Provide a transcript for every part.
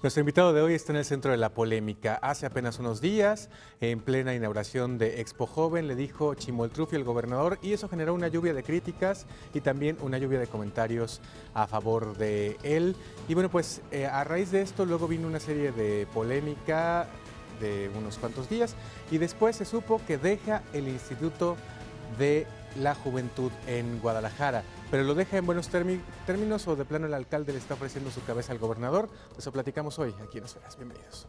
Nuestro invitado de hoy está en el centro de la polémica. Hace apenas unos días, en plena inauguración de Expo Joven, le dijo Trufi el gobernador y eso generó una lluvia de críticas y también una lluvia de comentarios a favor de él. Y bueno, pues eh, a raíz de esto luego vino una serie de polémica de unos cuantos días y después se supo que deja el Instituto de la juventud en Guadalajara. Pero lo deja en buenos términos o de plano el alcalde le está ofreciendo su cabeza al gobernador. Eso platicamos hoy aquí en Esferas. Bienvenidos.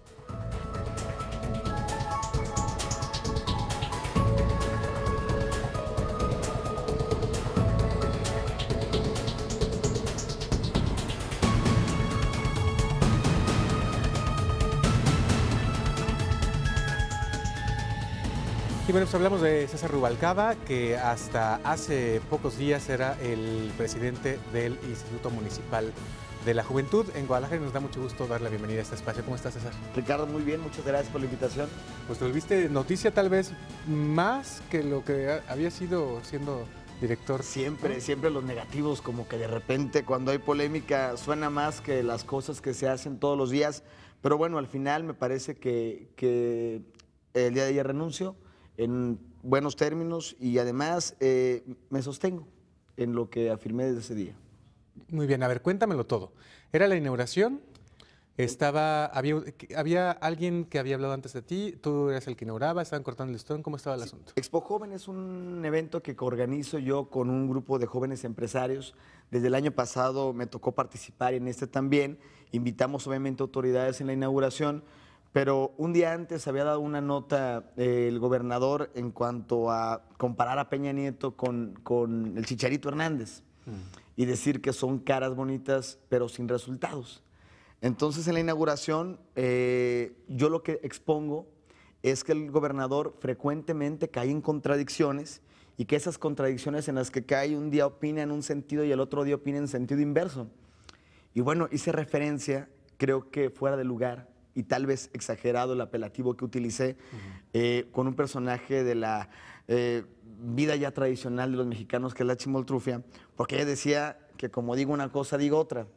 Sí, bueno, pues hablamos de César Rubalcaba, que hasta hace pocos días era el presidente del Instituto Municipal de la Juventud en Guadalajara y nos da mucho gusto dar la bienvenida a este espacio. ¿Cómo estás, César? Ricardo, muy bien, muchas gracias por la invitación. Pues te volviste noticia tal vez más que lo que había sido siendo director. Siempre, siempre los negativos, como que de repente cuando hay polémica suena más que las cosas que se hacen todos los días. Pero bueno, al final me parece que, que el día de ayer renuncio en buenos términos y además eh, me sostengo en lo que afirmé desde ese día. Muy bien, a ver, cuéntamelo todo. Era la inauguración, estaba, había, había alguien que había hablado antes de ti, tú eras el que inauguraba, estaban cortando el listón, ¿cómo estaba el asunto? Expo Joven es un evento que organizo yo con un grupo de jóvenes empresarios. Desde el año pasado me tocó participar en este también. Invitamos obviamente autoridades en la inauguración pero un día antes había dado una nota eh, el gobernador en cuanto a comparar a Peña Nieto con, el Chicharito Hernández y decir que son caras bonitas pero sin resultados. Entonces en la inauguración eh, yo lo que expongo es que el gobernador frecuentemente cae en contradicciones y que esas contradicciones en las que cae un día opina en un sentido y el otro día opina en sentido inverso. Y bueno, hice referencia, creo que fuera de lugar, y tal vez exagerado el apelativo que utilicé, eh, con un personaje de la eh, vida ya tradicional de los mexicanos, que es la chimoltrufia, porque ella decía que como digo una cosa, digo otra.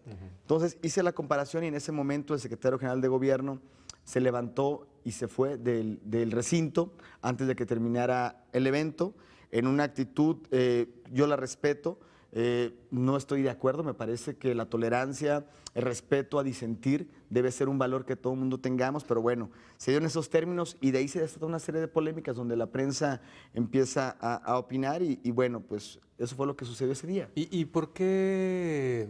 Entonces hice la comparación y en ese momento el secretario general de gobierno se levantó y se fue del, recinto antes de que terminara el evento, en una actitud, eh, yo la respeto, eh, no estoy de acuerdo, me parece que la tolerancia, el respeto a disentir debe ser un valor que todo el mundo tengamos, pero bueno, se dio en esos términos y de ahí se toda una serie de polémicas donde la prensa empieza a, opinar y, bueno, pues eso fue lo que sucedió ese día. ¿Y, por qué...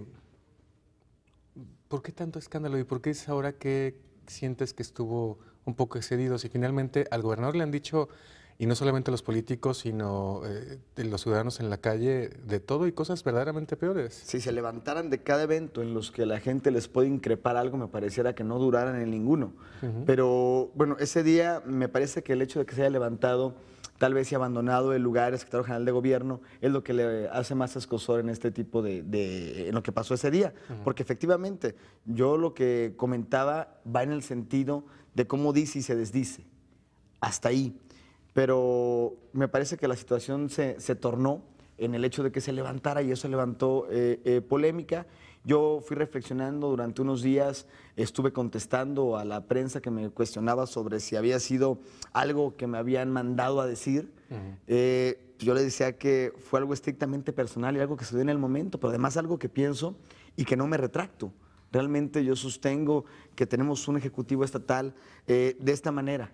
¿Por qué tanto escándalo y por qué es ahora que sientes que estuvo un poco excedido? Si finalmente al gobernador le han dicho y no solamente los políticos, sino eh, los ciudadanos en la calle, de todo y cosas verdaderamente peores. Si se levantaran de cada evento en los que la gente les puede increpar algo, me pareciera que no duraran en ninguno. Pero bueno, ese día me parece que el hecho de que se haya levantado tal vez y abandonado el lugar, el secretario general de gobierno, es lo que le hace más escosor en este tipo de, en lo que pasó ese día. Porque efectivamente, yo lo que comentaba va en el sentido de cómo dice y se desdice. Hasta ahí pero me parece que la situación se, se tornó en el hecho de que se levantara y eso levantó eh, eh, polémica. Yo fui reflexionando durante unos días, estuve contestando a la prensa que me cuestionaba sobre si había sido algo que me habían mandado a decir. Eh, pues yo le decía que fue algo estrictamente personal y algo que se dio en el momento, pero además algo que pienso y que no me retracto. Realmente yo sostengo que tenemos un ejecutivo estatal de esta manera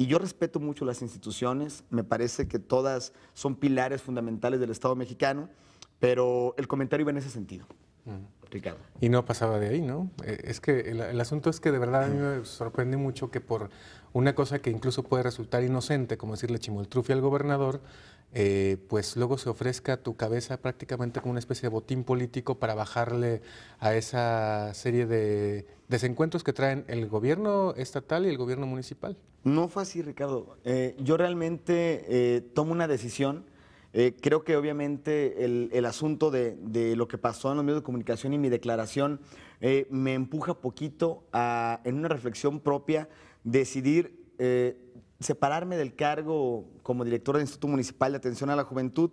y yo respeto mucho las instituciones, me parece que todas son pilares fundamentales del Estado mexicano, pero el comentario iba en ese sentido. Mm. Ricardo. Y no pasaba de ahí, ¿no? Eh, es que el, asunto es que de verdad a mí me sorprende mucho que por una cosa que incluso puede resultar inocente, como decirle chimoltrufia al gobernador, eh, pues luego se ofrezca tu cabeza prácticamente como una especie de botín político para bajarle a esa serie de desencuentros que traen el gobierno estatal y el gobierno municipal. No fue así, Ricardo. Eh, yo realmente eh, tomo una decisión. creo que obviamente el, asunto de, de, lo que pasó en los medios de comunicación y mi declaración me empuja poquito a, en una reflexión propia, decidir separarme del cargo como director del Instituto Municipal de Atención a la Juventud,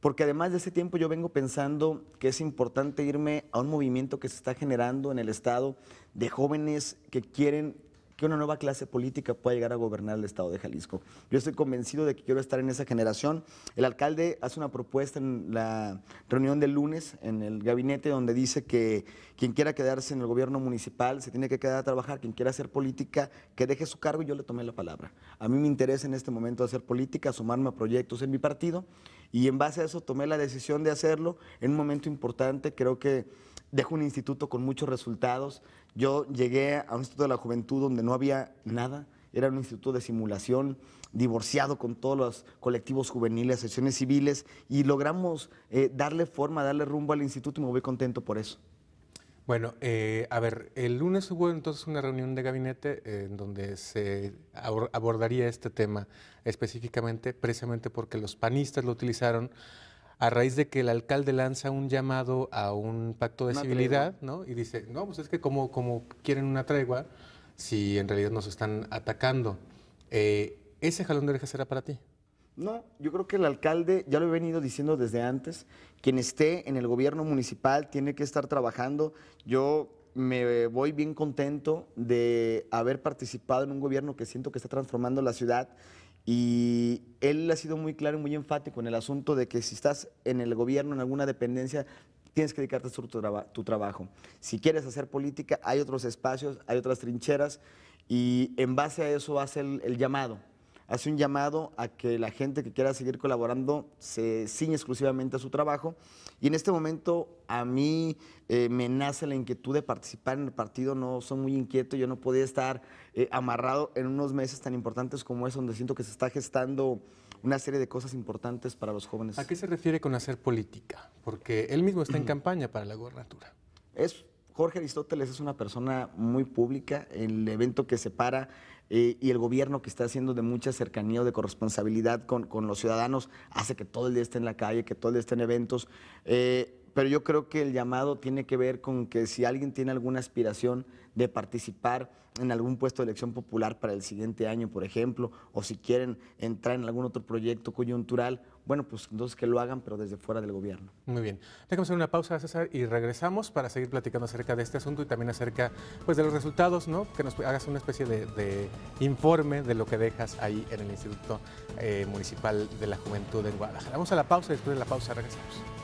porque además de ese tiempo yo vengo pensando que es importante irme a un movimiento que se está generando en el Estado de jóvenes que quieren que una nueva clase política pueda llegar a gobernar el estado de Jalisco. Yo estoy convencido de que quiero estar en esa generación. El alcalde hace una propuesta en la reunión del lunes en el gabinete donde dice que quien quiera quedarse en el gobierno municipal se tiene que quedar a trabajar, quien quiera hacer política, que deje su cargo y yo le tomé la palabra. A mí me interesa en este momento hacer política, sumarme a proyectos en mi partido y en base a eso tomé la decisión de hacerlo en un momento importante. Creo que dejo un instituto con muchos resultados. Yo llegué a un instituto de la juventud donde no había nada. Era un instituto de simulación, divorciado con todos los colectivos juveniles, sesiones civiles, y logramos eh, darle forma, darle rumbo al instituto y me voy contento por eso. Bueno, eh, a ver, el lunes hubo entonces una reunión de gabinete eh, en donde se abordaría este tema específicamente, precisamente porque los panistas lo utilizaron a raíz de que el alcalde lanza un llamado a un pacto de civilidad, ¿no? Y dice, no, pues es que como, quieren una tregua si en realidad nos están atacando. Eh, ¿Ese jalón de orejas será para ti? No, yo creo que el alcalde, ya lo he venido diciendo desde antes, quien esté en el gobierno municipal tiene que estar trabajando. Yo me voy bien contento de haber participado en un gobierno que siento que está transformando la ciudad, y él ha sido muy claro y muy enfático en el asunto de que si estás en el gobierno, en alguna dependencia, tienes que dedicarte a tu, trabajo. Si quieres hacer política, hay otros espacios, hay otras trincheras y en base a eso hace el llamado hace un llamado a que la gente que quiera seguir colaborando se ciñe exclusivamente a su trabajo. Y en este momento a mí eh, me nace la inquietud de participar en el partido, no soy muy inquieto, yo no podía estar eh, amarrado en unos meses tan importantes como es, donde siento que se está gestando una serie de cosas importantes para los jóvenes. ¿A qué se refiere con hacer política? Porque él mismo está en campaña para la gobernatura. Es Jorge Aristóteles es una persona muy pública, el evento que se para eh, y el gobierno que está haciendo de mucha cercanía o de corresponsabilidad con, los ciudadanos hace que todo el día esté en la calle, que todo el día esté en eventos. Eh, pero yo creo que el llamado tiene que ver con que si alguien tiene alguna aspiración de participar en algún puesto de elección popular para el siguiente año, por ejemplo, o si quieren entrar en algún otro proyecto coyuntural, bueno, pues entonces que lo hagan, pero desde fuera del gobierno. Muy bien. Dejamos hacer una pausa, César, y regresamos para seguir platicando acerca de este asunto y también acerca pues, de los resultados, ¿no? Que nos hagas una especie de, informe de lo que dejas ahí en el Instituto eh, Municipal de la Juventud en Guadalajara. Vamos a la pausa y después de la pausa regresamos.